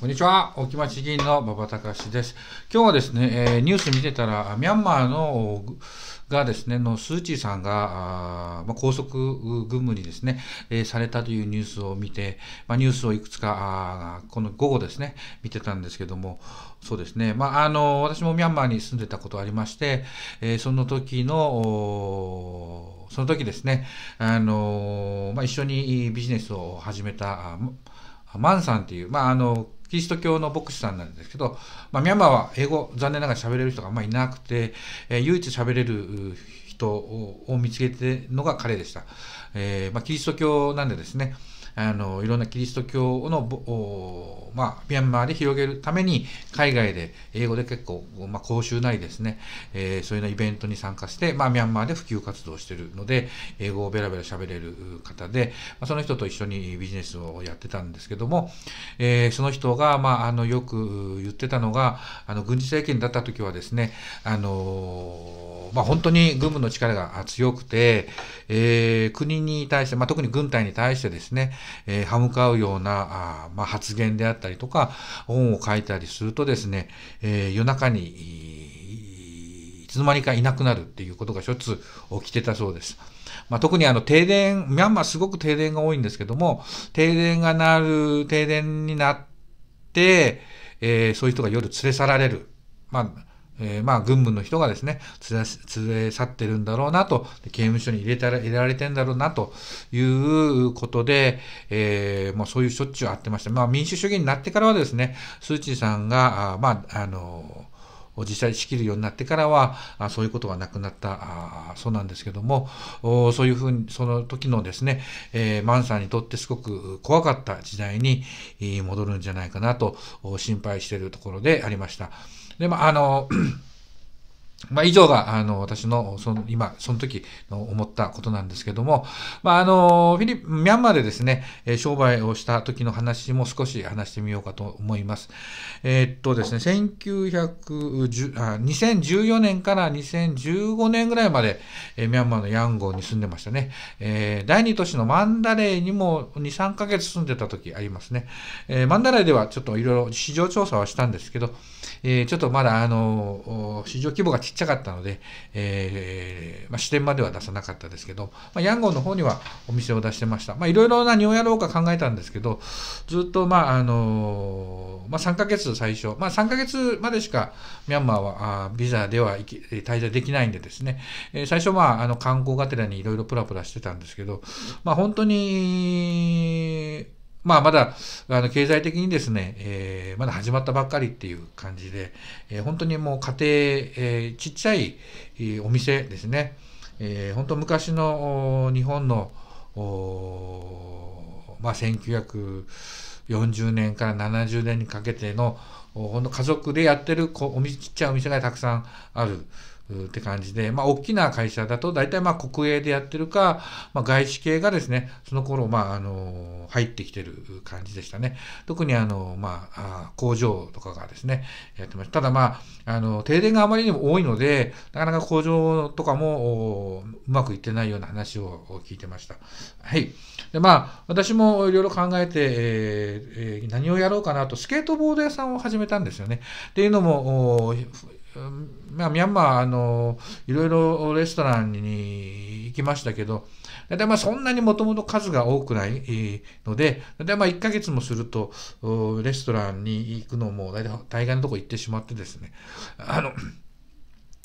こんにちは。沖町議員の馬場隆です。今日はですね、えー、ニュース見てたら、ミャンマーのがですね、のスー・チーさんが、あまあ、拘束軍務にですね、えー、されたというニュースを見て、まあ、ニュースをいくつか、この午後ですね、見てたんですけども、そうですね、まあ、あの、私もミャンマーに住んでたことありまして、えー、その時の、その時ですね、あの、まあ、一緒にビジネスを始めた、マンさんっていう、まあ、あの、キリスト教の牧師さんなんですけど、まあ、ミャンマーは英語残念ながら喋れる人があんまりいなくて、えー、唯一喋れる人を見つけてのが彼でした。えーまあ、キリスト教なんでですね、あのいろんなキリスト教の、まあ、ミャンマーで広げるために海外で英語で結構、まあ、講習なりですね、えー、そういうのイベントに参加して、まあ、ミャンマーで普及活動してるので英語をベラベラ喋れる方で、まあ、その人と一緒にビジネスをやってたんですけども、えー、その人が、まあ、あのよく言ってたのがあの軍事政権だった時はですねあの、まあ、本当に軍部の力が強くて、えー、国に対して、まあ、特に軍隊に対してですねえー、歯向かうようなあ、まあ、発言であったりとか、本を書いたりするとですね、えー、夜中に、いつの間にかいなくなるっていうことがしょっちゅう起きてたそうです。まあ、特にあの停電、ミャンマーすごく停電が多いんですけども、停電がなる、停電になって、えー、そういう人が夜連れ去られる。まあ、えー、まあ、軍部の人がですね、連れ去ってるんだろうなと、刑務所に入れたら、入れられてんだろうなということで、えー、もうそういうしょっちゅうあってました。まあ、民主主義になってからはですね、スーチーさんが、あまあ、あのー実際仕切るようになってからは、あそういうことはなくなったそうなんですけども、そういうふうに、その時のですね、えマンさんにとってすごく怖かった時代に戻るんじゃないかなと心配しているところでありました。でもあのまあ、以上が、あの、私の、その、今、その時の思ったことなんですけども、まあ、あの、フィリミャンマーでですね、商売をした時の話も少し話してみようかと思います。えー、っとですね、1910あ、2014年から2015年ぐらいまで、えー、ミャンマーのヤンゴンに住んでましたね。えー、第2都市のマンダレーにも2、3ヶ月住んでた時ありますね。えー、マンダレーではちょっといろいろ市場調査はしたんですけど、えー、ちょっとまだ、あの、市場規模がちっちゃかったので、えー、まあ、支店までは出さなかったですけど、まあ、ヤンゴンの方にはお店を出してました。まあ、いろいろな尿やろうか考えたんですけど、ずっと、まあ、あのー、まあ、3ヶ月最初、まあ、3ヶ月までしかミャンマーはあビザでは滞在できないんでですね、えー、最初、まあ、あの、観光がてらにいろいろプラプラしてたんですけど、まあ、本当に、まあ、まだ、あの、経済的にですね、えー、まだ始まったばっかりっていう感じで、えー、本当にもう家庭、えー、ちっちゃい、えー、お店ですね、えー、本当昔の日本の、まあ、1940年から70年にかけての、ほんの家族でやってるお店ちっちゃいお店がたくさんある。って感じで、まあ、大きな会社だと大体まあ国営でやってるか、まあ、外資系がですね、その頃まああの入ってきてる感じでしたね。特にあの、まあ、工場とかがですね、やってました。ただまあ、あの停電があまりにも多いので、なかなか工場とかもうまくいってないような話を聞いてました。はい。でまあ、私もいろいろ考えて、えー、何をやろうかなと、スケートボード屋さんを始めたんですよね。っていうのも、まあ、ミャンマー、あの、いろいろレストランに行きましたけど、だいたいまあそんなにもともと数が多くないので、だいたいまあ1ヶ月もすると、レストランに行くのも、だいたい大概のとこ行ってしまってですね、あの、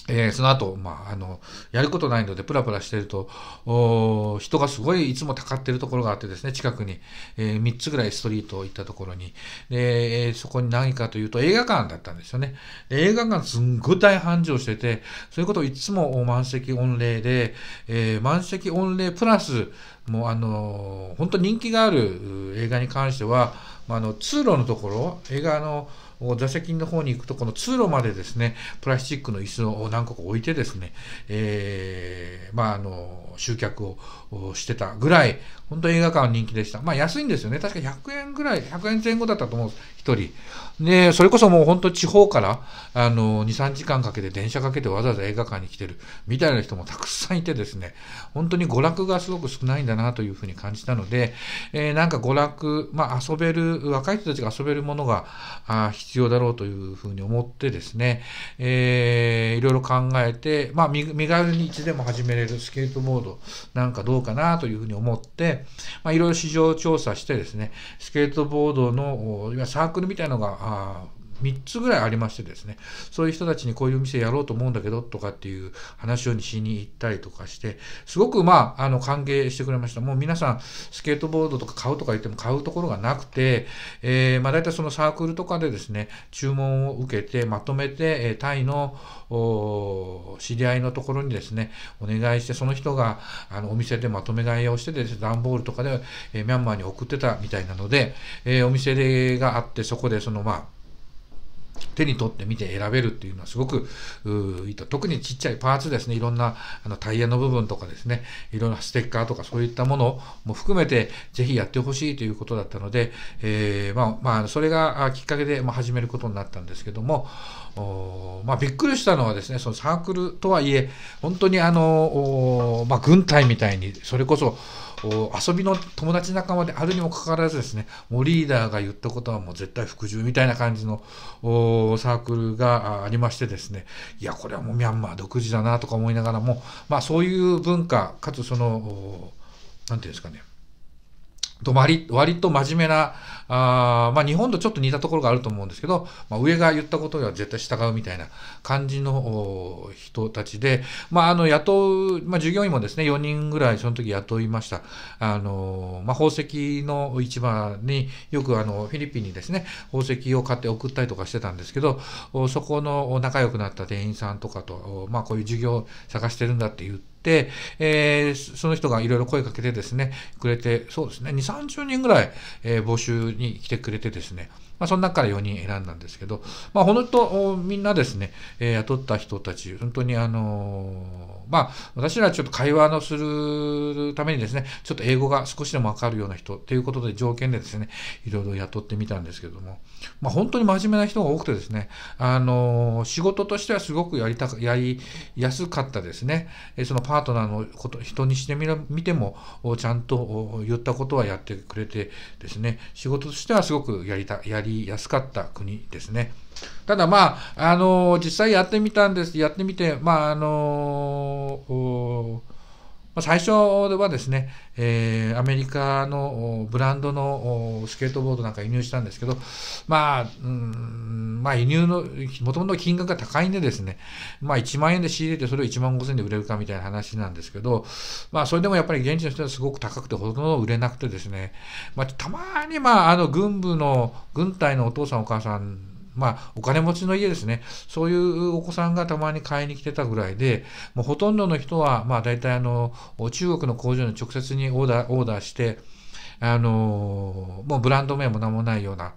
えー、その後、まあ、あの、やることないので、プラプラしてると、お人がすごいいつもたかってるところがあってですね、近くに、えー、3つぐらいストリートを行ったところに、で、そこに何かというと映画館だったんですよね。で映画館すんごい大繁盛してて、そういうことをいつも満席御礼で、えー、満席御礼プラス、もうあのー、本当人気がある映画に関しては、まあ、あの、通路のところ、映画の、座席の方に行くと、この通路までですね、プラスチックの椅子を何個か置いてですね、えー、まあ、あの、集客をしてたぐらい、本当映画館人気でした。まあ安いんですよね。確か100円ぐらい、100円前後だったと思う、一人。で、それこそもう本当地方から、あの、2、3時間かけて電車かけてわざわざ映画館に来てる、みたいな人もたくさんいてですね、本当に娯楽がすごく少ないんだなというふうに感じたので、えー、なんか娯楽、まあ遊べる、若い人たちが遊べるものがあ必要だろうというふうに思ってですね、えー、いろいろ考えて、まあ身軽にいつでも始めれるスケートボードなんかどうかなというふうに思って、まあ、いろいろ市場調査してですね、スケートボードの、サークルみたいなのが、3つぐらいありましてですね、そういう人たちにこういう店やろうと思うんだけどとかっていう話をしに行ったりとかして、すごくまあ、あの、歓迎してくれました。もう皆さん、スケートボードとか買うとか言っても買うところがなくて、えー、まあ大体そのサークルとかでですね、注文を受けて、まとめて、えタイの知り合いのところにですね、お願いして、その人があのお店でまとめ買いをしてですね、段ボールとかで、えミャンマーに送ってたみたいなので、えー、お店があって、そこでそのまあ、手に取ってみて選べるっていうのはすごくいいと特にちっちゃいパーツですねいろんなあのタイヤの部分とかですねいろんなステッカーとかそういったものも含めてぜひやってほしいということだったので、えー、まあ、まあ、それがきっかけで、ま始めることになったんですけどもまあ、びっくりしたのはですねそのサークルとはいえ本当にあの、まあ、軍隊みたいにそれこそ遊びの友達仲間であるにもかかわらずですね、もうリーダーが言ったことはもう絶対服従みたいな感じのサークルがありましてですね、いや、これはもうミャンマー独自だなとか思いながらも、まあそういう文化、かつその、何て言うんですかね、と割割と真面目な、あまあ、日本とちょっと似たところがあると思うんですけど、まあ、上が言ったことには絶対従うみたいな感じの人たちで、まあ、あの雇う、まあ、従業員もですね、4人ぐらいその時雇いました。あのまあ、宝石の市場によくあのフィリピンにですね、宝石を買って送ったりとかしてたんですけど、そこの仲良くなった店員さんとかと、まあ、こういう授業を探してるんだって言って、、えー、その人がいろいろ声かけてですね、くれて、そうですね、2、30人ぐらい、えー、募集に来てくれてですね、まあ、その中から4人選んだんですけど、まあ、本当、みんなですね、えー、雇った人たち、本当にあのー、まあ、私らちょっと会話のするためにですね、ちょっと英語が少しでもわかるような人ということで条件でですね、いろいろ雇ってみたんですけども、まあ、本当に真面目な人が多くてですね、あのー、仕事としてはすごくやりたく、やりやすかったですね、えそのパートナーのこと、人にしてみろ、見ても、ちゃんと言ったことはやってくれてですね、仕事としてはすごくやりた、やりりやすかった国ですね。ただまあ、あの実際やってみたんです、やってみて、まああのまあ、最初はですね、えー、アメリカのブランドのスケートボードなんか輸入したんですけど、まあ、うん、まあ輸入の、もともと金額が高いんでですね、まあ1万円で仕入れてそれを1万5千円で売れるかみたいな話なんですけど、まあそれでもやっぱり現地の人はすごく高くてほとんど売れなくてですね、まあたまにまああの軍部の、軍隊のお父さんお母さんまあ、お金持ちの家ですね。そういうお子さんがたまに買いに来てたぐらいで、もうほとんどの人は、まあ、大体あの、中国の工場に直接にオーダー、オーダーして、あの、もうブランド名も何もないような、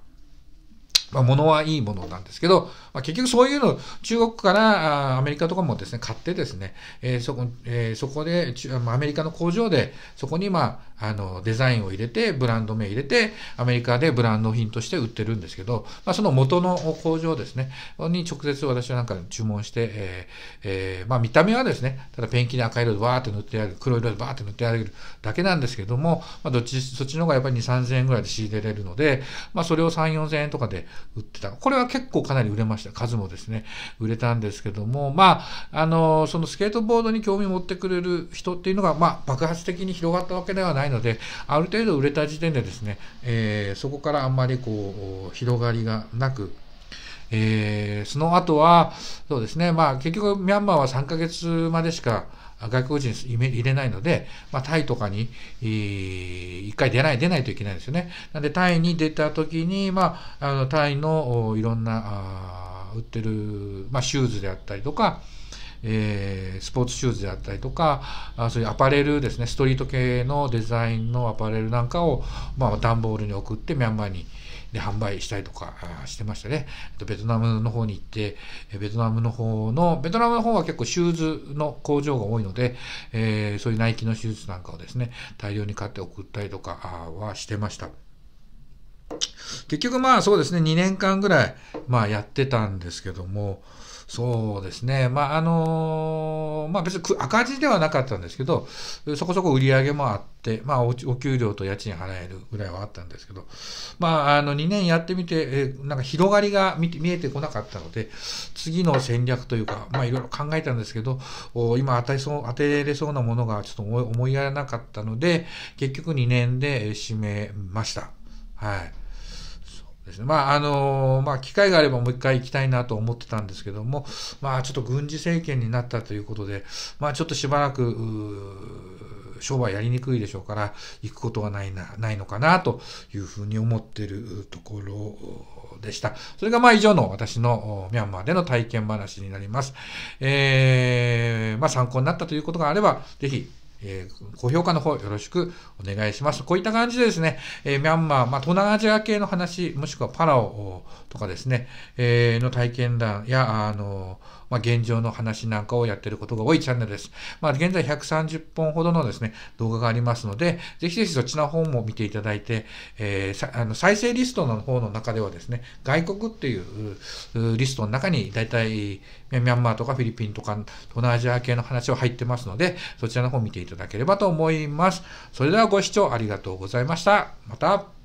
まあ、物はいいものなんですけど、まあ、結局そういうの中国からアメリカとかもですね、買ってですね、えー、そこ、えー、そこで、アメリカの工場で、そこにまあ、あの、デザインを入れて、ブランド名入れて、アメリカでブランド品として売ってるんですけど、まあ、その元の工場ですね、に直接私はなんか注文して、えー、えー、まあ、見た目はですね、ただペンキで赤色でバーって塗ってある、黒色でバーって塗ってあるだけなんですけども、まあ、どっち、そっちの方がやっぱり2、3000円ぐらいで仕入れれるので、まあ、それを3、4000円とかで売ってた。これは結構かなり売れました。数もですね、売れたんですけども、まあ、あの、そのスケートボードに興味を持ってくれる人っていうのが、まあ、爆発的に広がったわけではないので、ある程度売れた時点でですね、えー、そこからあんまりこう、広がりがなく、えー、その後は、そうですね、まあ結局ミャンマーは3ヶ月までしか外国人入れないので、まあ、タイとかに、一回出ない、出ないといけないんですよね。なんで、タイに出た時に、まあ、あのタイのいろんな、売ってる、まあ、シューズであったりとか、えー、スポーツシューズであったりとかあそういうアパレルですねストリート系のデザインのアパレルなんかを、まあ、段ボールに送ってミャンマーに、で販売したりとかしてましたね。ベトナムの方に行って、ベトナムの方の、ベトナムの方は結構シューズの工場が多いので、えー、そういうナイキの手術なんかをですね、大量に買って送ったりとかはしてました。結局まあそうですね、2年間ぐらい、まあやってたんですけども、そうですね。まあ、あのー、まあ、別に赤字ではなかったんですけど、そこそこ売り上げもあって、まあお、お給料と家賃払えるぐらいはあったんですけど、まあ、あの、2年やってみて、えなんか広がりが見見えてこなかったので、次の戦略というか、まあ、いろいろ考えたんですけど、お今当てそう、当てれそうなものがちょっと思いやらなかったので、結局2年で締めました。はい。ですね。まあ、あの、まあ、機会があればもう一回行きたいなと思ってたんですけども、まあ、ちょっと軍事政権になったということで、まあ、ちょっとしばらく、商売やりにくいでしょうから、行くことはないな、ないのかな、というふうに思ってるところでした。それがまあ以上の私のミャンマーでの体験話になります。えー、まあ参考になったということがあれば、ぜひえー、高評価の方よろしくお願いします。こういった感じでですね、えー、ミャンマー、まあ、東南アジア系の話、もしくはパラオとかですね、えー、の体験談や、あの、まあ、現状の話なんかをやってることが多いチャンネルです。まあ、現在130本ほどのですね、動画がありますので、ぜひぜひそちらの方も見ていただいて、えー、あの再生リストの方の中ではですね、外国っていうリストの中に大体ミャンマーとかフィリピンとか東南アジア系の話は入ってますので、そちらの方見ていただければと思います。それではご視聴ありがとうございました。また。